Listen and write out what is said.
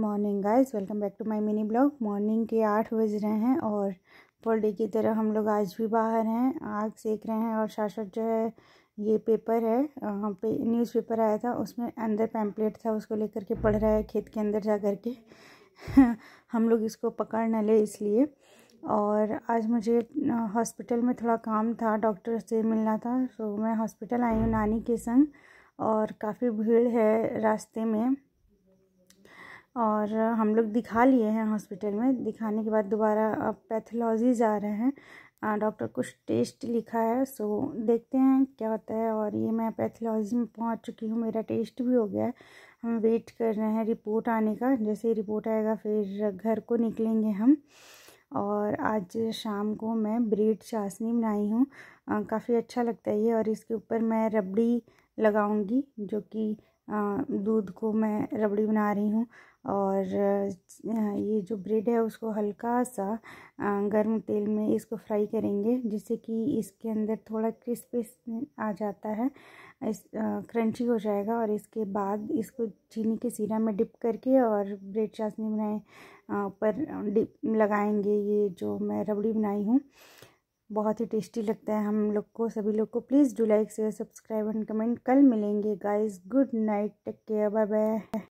morning guys welcome back to my mini blog morning के आठ बज रहे हैं और फुल डे की तरह हम लोग आज भी बाहर हैं आग सेक रहे हैं और साथ जो है ये पेपर है पे न्यूज़ पेपर आया था उसमें अंदर पैम्पलेट था उसको लेकर के पढ़ रहा है खेत के अंदर जा कर के हम लोग इसको पकड़ न ले इसलिए और आज मुझे हॉस्पिटल में थोड़ा काम था डॉक्टर से मिलना था तो मैं हॉस्पिटल आई हूँ नानी के संग और काफ़ी भीड़ है रास्ते में और हम लोग दिखा लिए हैं हॉस्पिटल में दिखाने के बाद दोबारा अब पैथोलॉजी जा रहे हैं डॉक्टर कुछ टेस्ट लिखा है सो देखते हैं क्या होता है और ये मैं पैथोलॉजी में पहुंच चुकी हूँ मेरा टेस्ट भी हो गया है हम वेट कर रहे हैं रिपोर्ट आने का जैसे ही रिपोर्ट आएगा फिर घर को निकलेंगे हम और आज शाम को मैं ब्रेड चाशनी बनाई हूँ काफ़ी अच्छा लगता है ये और इसके ऊपर मैं रबड़ी लगाऊंगी जो कि दूध को मैं रबड़ी बना रही हूँ और ये जो ब्रेड है उसको हल्का सा गर्म तेल में इसको फ्राई करेंगे जिससे कि इसके अंदर थोड़ा क्रिस्पी आ जाता है इस क्रंची हो जाएगा और इसके बाद इसको चीनी के सीरा में डिप करके और ब्रेड चाशनी बनाए पर डिप लगाएंगे ये जो मैं रबड़ी बनाई हूँ बहुत ही टेस्टी लगता है हम लोग को सभी लोग को please do like share subscribe and comment कल मिलेंगे guys good night take care bye bye